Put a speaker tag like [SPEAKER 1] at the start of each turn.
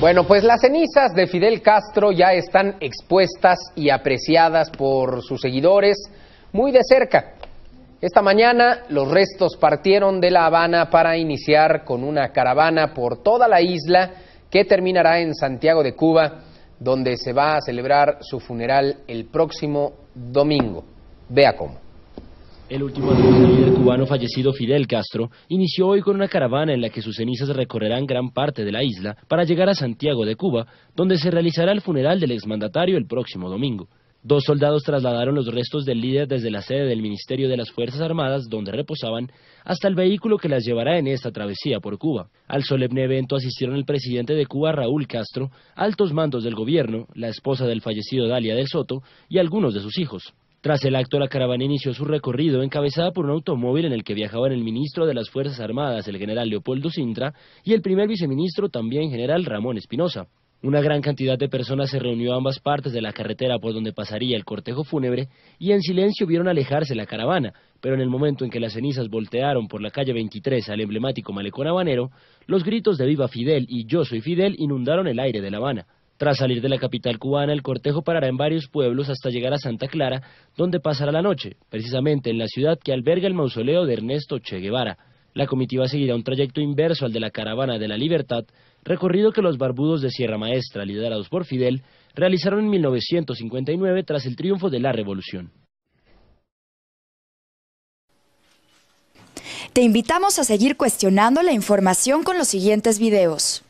[SPEAKER 1] Bueno, pues las cenizas de Fidel Castro ya están expuestas y apreciadas por sus seguidores muy de cerca. Esta mañana los restos partieron de La Habana para iniciar con una caravana por toda la isla que terminará en Santiago de Cuba, donde se va a celebrar su funeral el próximo domingo. Vea cómo.
[SPEAKER 2] El último líder cubano fallecido Fidel Castro inició hoy con una caravana en la que sus cenizas recorrerán gran parte de la isla para llegar a Santiago de Cuba, donde se realizará el funeral del exmandatario el próximo domingo. Dos soldados trasladaron los restos del líder desde la sede del Ministerio de las Fuerzas Armadas, donde reposaban, hasta el vehículo que las llevará en esta travesía por Cuba. Al solemne evento asistieron el presidente de Cuba, Raúl Castro, altos mandos del gobierno, la esposa del fallecido Dalia del Soto y algunos de sus hijos. Tras el acto, la caravana inició su recorrido encabezada por un automóvil en el que viajaban el ministro de las Fuerzas Armadas, el general Leopoldo Sintra, y el primer viceministro también general Ramón Espinosa. Una gran cantidad de personas se reunió a ambas partes de la carretera por donde pasaría el cortejo fúnebre y en silencio vieron alejarse la caravana, pero en el momento en que las cenizas voltearon por la calle 23 al emblemático malecón habanero, los gritos de Viva Fidel y Yo soy Fidel inundaron el aire de La Habana. Tras salir de la capital cubana, el cortejo parará en varios pueblos hasta llegar a Santa Clara, donde pasará la noche, precisamente en la ciudad que alberga el mausoleo de Ernesto Che Guevara. La comitiva seguirá un trayecto inverso al de la Caravana de la Libertad, recorrido que los barbudos de Sierra Maestra, liderados por Fidel, realizaron en 1959 tras el triunfo de la Revolución.
[SPEAKER 3] Te invitamos a seguir cuestionando la información con los siguientes videos.